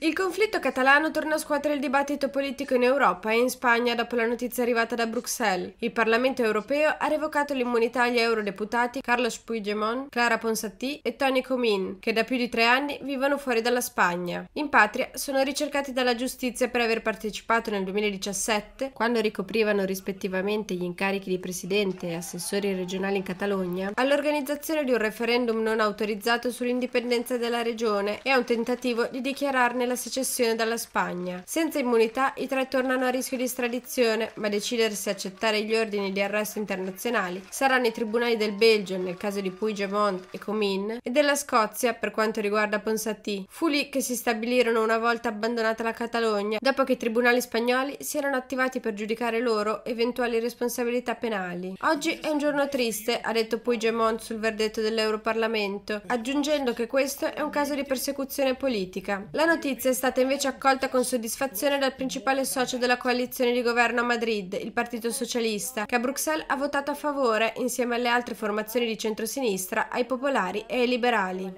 Il conflitto catalano torna a scuotere il dibattito politico in Europa e in Spagna dopo la notizia arrivata da Bruxelles. Il Parlamento europeo ha revocato l'immunità agli eurodeputati Carlos Puigdemont, Clara Ponsatti e Tony Comín, che da più di tre anni vivono fuori dalla Spagna. In patria sono ricercati dalla giustizia per aver partecipato nel 2017, quando ricoprivano rispettivamente gli incarichi di presidente e assessori regionali in Catalogna, all'organizzazione di un referendum non autorizzato sull'indipendenza della regione e a un tentativo di dichiarare dichiararne la secessione dalla Spagna. Senza immunità i tre tornano a rischio di estradizione, ma decidersi a accettare gli ordini di arresto internazionali saranno i tribunali del Belgio nel caso di Puigdemont e Comin e della Scozia per quanto riguarda Ponsatì. Fu lì che si stabilirono una volta abbandonata la Catalogna, dopo che i tribunali spagnoli si erano attivati per giudicare loro eventuali responsabilità penali. Oggi è un giorno triste, ha detto Puigdemont sul verdetto dell'Europarlamento, aggiungendo che questo è un caso di persecuzione politica. La la notizia è stata invece accolta con soddisfazione dal principale socio della coalizione di governo a Madrid, il Partito Socialista, che a Bruxelles ha votato a favore, insieme alle altre formazioni di centrosinistra, ai popolari e ai liberali.